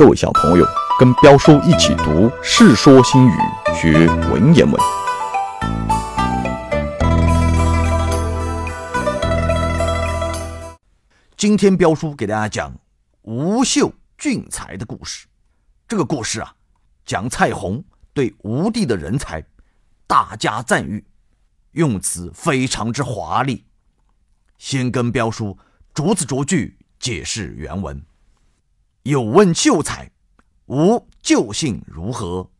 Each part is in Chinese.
各位小朋友，跟彪叔一起读《世说新语》，学文言文。今天彪叔给大家讲吴秀俊才的故事。这个故事啊，讲蔡洪对吴地的人才大加赞誉，用词非常之华丽。先跟彪叔逐字逐句解释原文。有问秀才，吾旧姓如何？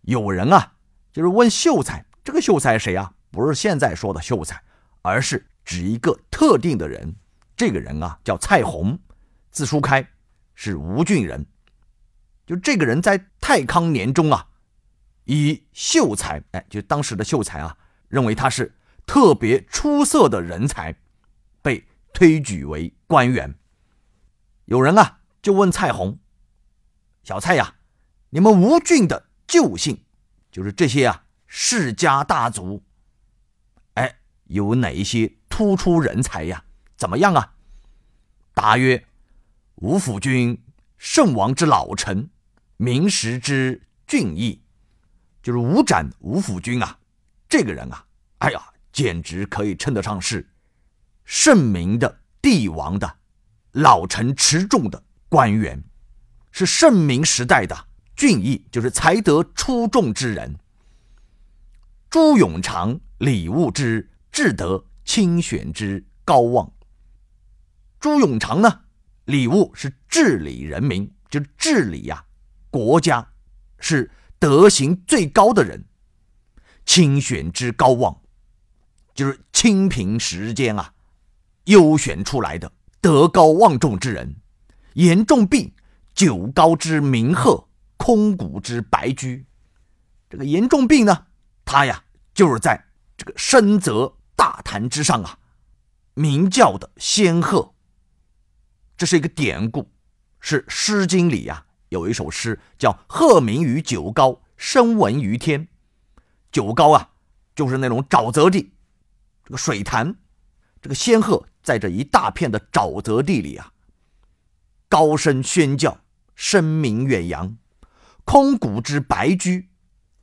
有人啊，就是问秀才。这个秀才谁啊？不是现在说的秀才，而是指一个特定的人。这个人啊，叫蔡洪，字叔开，是吴郡人。就这个人在太康年中啊，以秀才，哎，就当时的秀才啊，认为他是特别出色的人才，被推举为官员。有人啊。就问蔡洪，小蔡呀，你们吴郡的旧姓，就是这些啊世家大族，哎，有哪一些突出人才呀？怎么样啊？答曰：吴府君圣王之老臣，名实之俊逸，就是吴展、吴府君啊，这个人啊，哎呀，简直可以称得上是圣明的帝王的老臣，持重的。官员是盛明时代的俊逸，就是才德出众之人。朱永长礼物之至德，清选之高望。朱永长呢，礼物是治理人民，就是治理呀国家，是德行最高的人。清选之高望，就是清平时间啊，优选出来的德高望重之人。严重病，九高之鸣鹤，空谷之白驹。这个严重病呢，他呀就是在这个深泽大潭之上啊，鸣叫的仙鹤。这是一个典故，是《诗经》里呀有一首诗叫“鹤鸣于九高，声闻于天”。九皋啊，就是那种沼泽地，这个水潭，这个仙鹤在这一大片的沼泽地里啊。高声宣教，声名远扬。空谷之白驹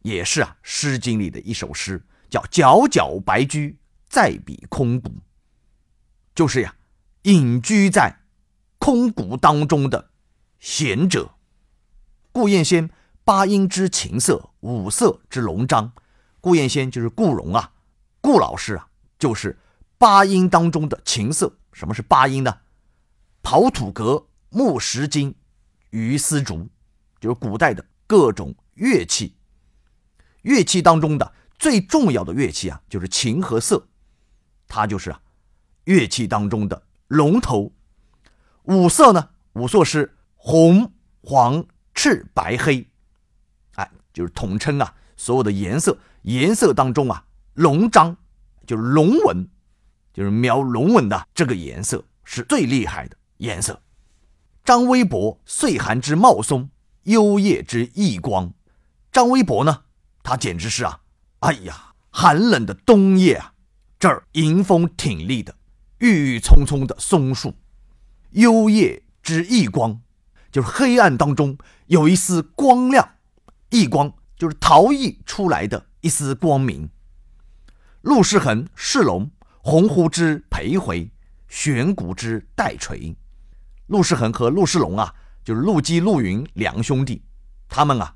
也是啊，《诗经》里的一首诗，叫“皎皎白驹，在彼空谷”，就是呀，隐居在空谷当中的贤者。顾燕仙八音之琴瑟，五色之龙章。顾燕仙就是顾荣啊，顾老师啊，就是八音当中的琴瑟。什么是八音呢？刨土革。木石金，鱼丝竹，就是古代的各种乐器。乐器当中的最重要的乐器啊，就是琴和瑟，它就是啊，乐器当中的龙头。五色呢，五色是红、黄、赤、白、黑，哎，就是统称啊，所有的颜色。颜色当中啊，龙章就是龙纹，就是描龙纹的这个颜色是最厉害的颜色。张微博、岁寒之茂松，幽夜之异光。张微博呢，他简直是啊，哎呀，寒冷的冬夜啊，这儿迎风挺立的郁郁葱葱的松树，幽夜之异光，就是黑暗当中有一丝光亮，异光就是逃逸出来的一丝光明。陆世恒，世龙，鸿鹄之徘回，玄鼓之待垂。陆世恒和陆世龙啊，就是陆基、陆云两兄弟，他们啊，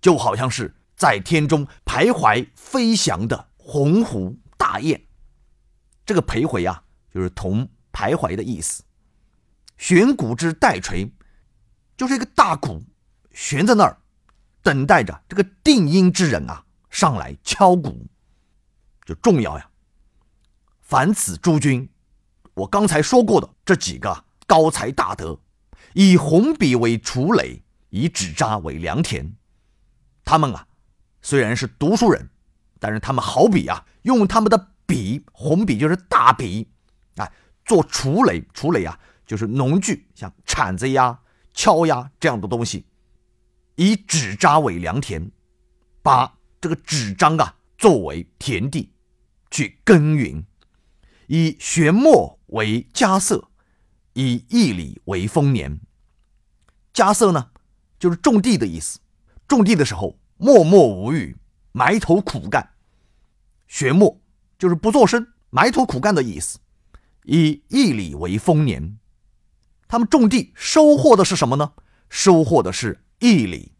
就好像是在天中徘徊飞翔的鸿鹄大雁。这个徘徊啊，就是同徘徊的意思。悬鼓之待锤，就是一个大鼓悬在那儿，等待着这个定音之人啊上来敲鼓，就重要呀。凡此诸君，我刚才说过的这几个。高才大德，以红笔为锄垒，以纸扎为良田。他们啊，虽然是读书人，但是他们好笔啊，用他们的笔，红笔就是大笔啊，做锄垒，锄垒啊就是农具，像铲子呀、锹呀这样的东西。以纸扎为良田，把这个纸张啊作为田地去耕耘。以玄墨为家色。以义礼为丰年，家色呢，就是种地的意思。种地的时候默默无语，埋头苦干。学默就是不作声，埋头苦干的意思。以义礼为丰年，他们种地收获的是什么呢？收获的是义理。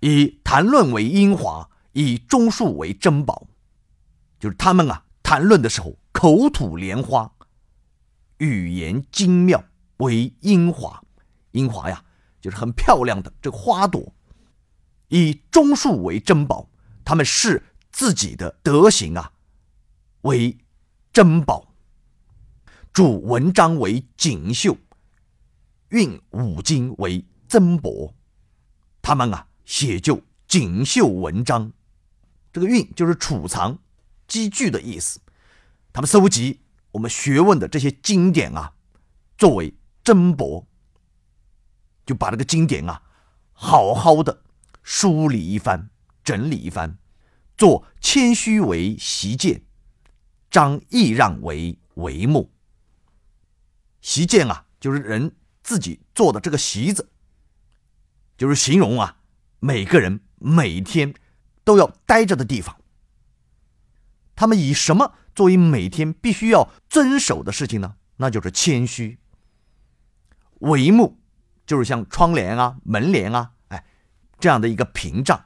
以谈论为英华，以忠恕为珍宝，就是他们啊谈论的时候口吐莲花。语言精妙为英华，英华呀就是很漂亮的这个花朵；以钟树为珍宝，他们视自己的德行啊为珍宝；主文章为锦绣，运五经为增博。他们啊写就锦绣文章，这个运就是储藏、积聚的意思，他们搜集。我们学问的这些经典啊，作为珍博，就把这个经典啊好好的梳理一番，整理一番，做谦虚为习见，张义让为帷幕。习见啊，就是人自己做的这个席子，就是形容啊每个人每天都要待着的地方。他们以什么？作为每天必须要遵守的事情呢，那就是谦虚。帷幕就是像窗帘啊、门帘啊，哎，这样的一个屏障。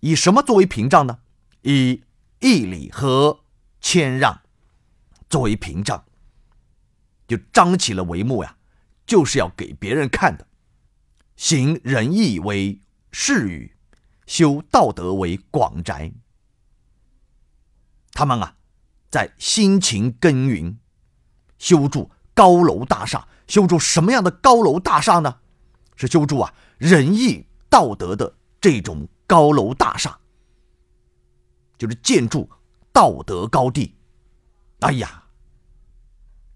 以什么作为屏障呢？以义理和谦让作为屏障，就张起了帷幕呀，就是要给别人看的。行仁义为室语，修道德为广宅。他们啊。在辛勤耕耘，修筑高楼大厦，修筑什么样的高楼大厦呢？是修筑啊仁义道德的这种高楼大厦，就是建筑道德高地。哎呀，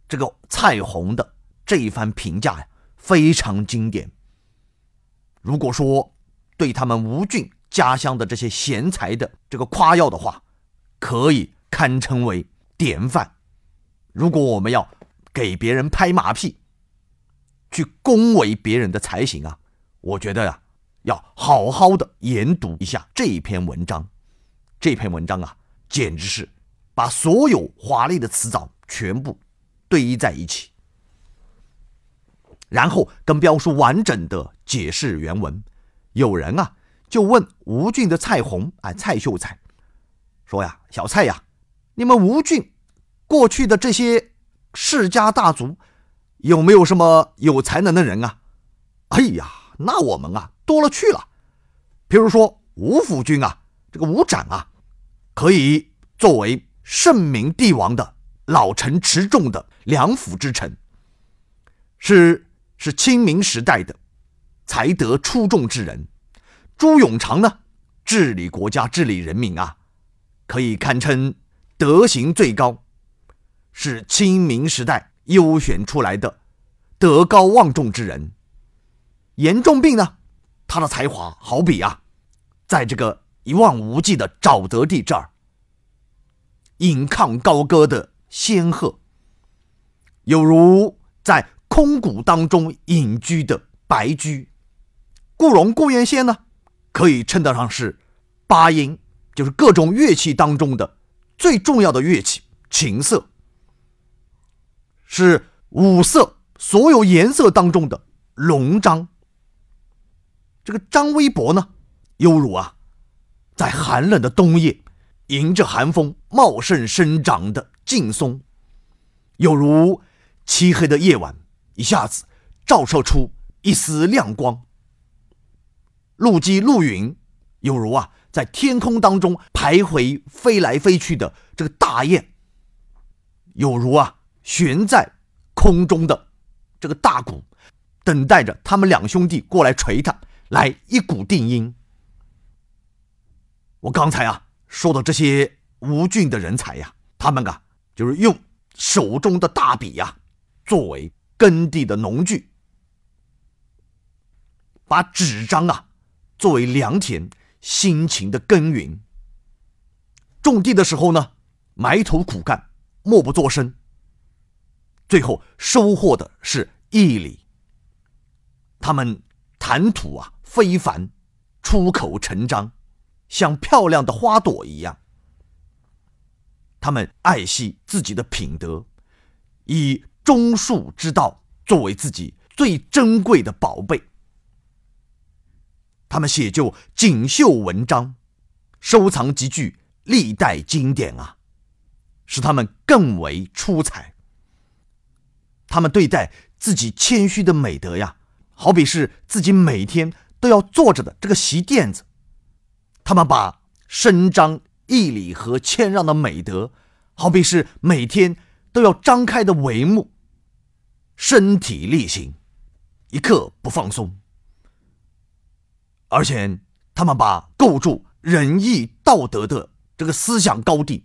这个蔡宏的这一番评价呀，非常经典。如果说对他们吴郡家乡的这些贤才的这个夸耀的话，可以。堪称为典范。如果我们要给别人拍马屁，去恭维别人的才行啊！我觉得呀，要好好的研读一下这一篇文章。这篇文章啊，简直是把所有华丽的词藻全部堆在一起，然后跟标叔完整的解释原文。有人啊，就问吴俊的蔡红，啊，蔡秀才，说呀，小蔡呀。你们吴郡过去的这些世家大族，有没有什么有才能的人啊？哎呀，那我们啊多了去了。比如说吴府君啊，这个吴斩啊，可以作为圣明帝王的老臣持重的梁府之臣，是是清明时代的才德出众之人。朱永长呢，治理国家、治理人民啊，可以堪称。德行最高是清明时代优选出来的德高望重之人，严重病呢，他的才华好比啊，在这个一望无际的沼泽地这儿，引亢高歌的仙鹤，有如在空谷当中隐居的白居。顾荣、顾燕仙呢，可以称得上是八音，就是各种乐器当中的。最重要的乐器琴瑟，是五色所有颜色当中的龙章。这个张微博呢，犹如啊，在寒冷的冬夜，迎着寒风茂盛生长的劲松，犹如漆黑的夜晚一下子照射出一丝亮光。陆机陆云，有如啊。在天空当中徘徊飞来飞去的这个大雁，有如啊悬在空中的这个大鼓，等待着他们两兄弟过来捶它，来一鼓定音。我刚才啊说的这些吴郡的人才呀，他们啊就是用手中的大笔呀，作为耕地的农具，把纸张啊作为良田。辛勤的耕耘，种地的时候呢，埋头苦干，默不作声，最后收获的是毅力。他们谈吐啊非凡，出口成章，像漂亮的花朵一样。他们爱惜自己的品德，以忠恕之道作为自己最珍贵的宝贝。他们写就锦绣文章，收藏极具历代经典啊，使他们更为出彩。他们对待自己谦虚的美德呀，好比是自己每天都要坐着的这个席垫子。他们把伸张义理和谦让的美德，好比是每天都要张开的帷幕，身体力行，一刻不放松。而且，他们把构筑仁义道德的这个思想高地，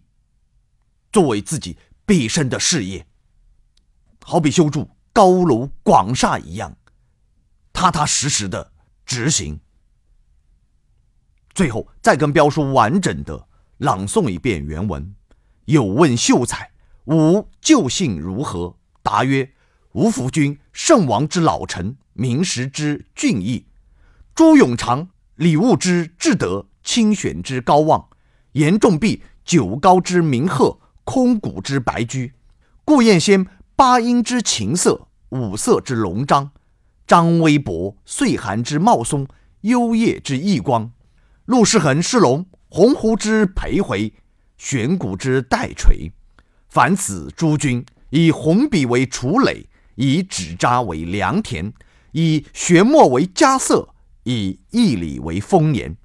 作为自己毕生的事业，好比修筑高楼广厦一样，踏踏实实的执行。最后，再跟标叔完整的朗诵一遍原文：有问秀才，吾就信如何？答曰：吾夫君圣王之老臣，明时之俊逸。朱永长、礼物之至德、清选之高望、严仲弼九高之名赫，空谷之白驹、顾燕仙，八音之琴瑟、五色之龙章、张微伯岁寒之茂松、幽夜之逸光、陆世恒诗龙、洪鹄之培回、玄谷之代垂。凡此诸君，以红笔为楚垒，以纸扎为良田，以玄墨为家色。以义理为丰年，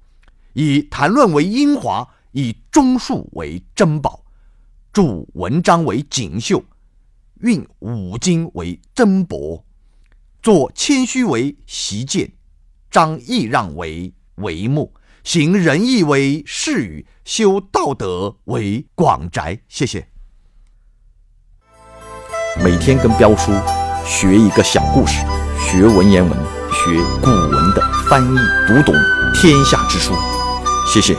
以谈论为英华，以忠恕为珍宝，著文章为锦绣，运五经为珍帛，做谦虚为习见，张义让为帷幕，行仁义为誓语，修道德为广宅。谢谢。每天跟彪叔学一个小故事，学文言文。学古文的翻译，读懂天下之书。谢谢。